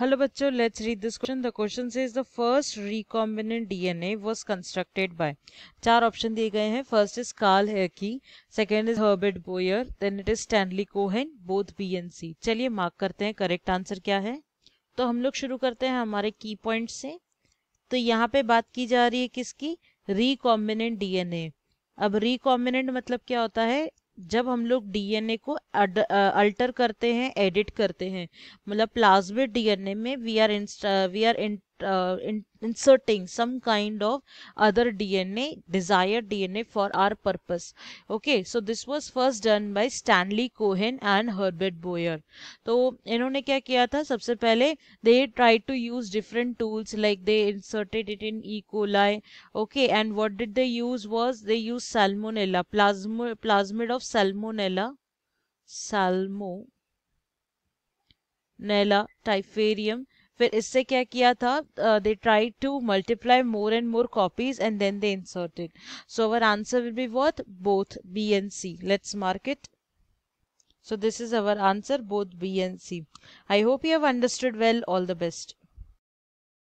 Hello बच्चों let's read this question the question is the first recombinant DNA was constructed by चार option दिए गए हैं first is Karl Heki second is Herbert Boyer then it is Stanley Cohen both B and C चलिए mark करते हैं correct answer क्या है तो हम लोग शुरू करते हैं हमारे की पॉइंट से तो यहाँ पे बात की जा रही है किसकी रिकॉम्बिनेंट डीएनए अब रिकॉम्बिनेंट मतलब क्या होता है जब हम लोग डीएनए को अल्टर करते हैं एडिट करते हैं मतलब प्लाज्मिड डीएनए में we are we are uh, in, inserting some kind of other DNA, desired DNA for our purpose. Okay, so this was first done by Stanley Cohen and Herbert Boyer. So, इन्होंने क्या किया था सबसे पहले they tried to use different tools like they inserted it in E. coli. Okay, and what did they use was they used Salmonella, plasmid of Salmonella, Salmo. Nella typharium फिर इससे क्या किया था they try to multiply more and more copies and then they inserted so our answer will be what both B and C let's mark it So this is our answer both B and C. I hope you have understood well. All the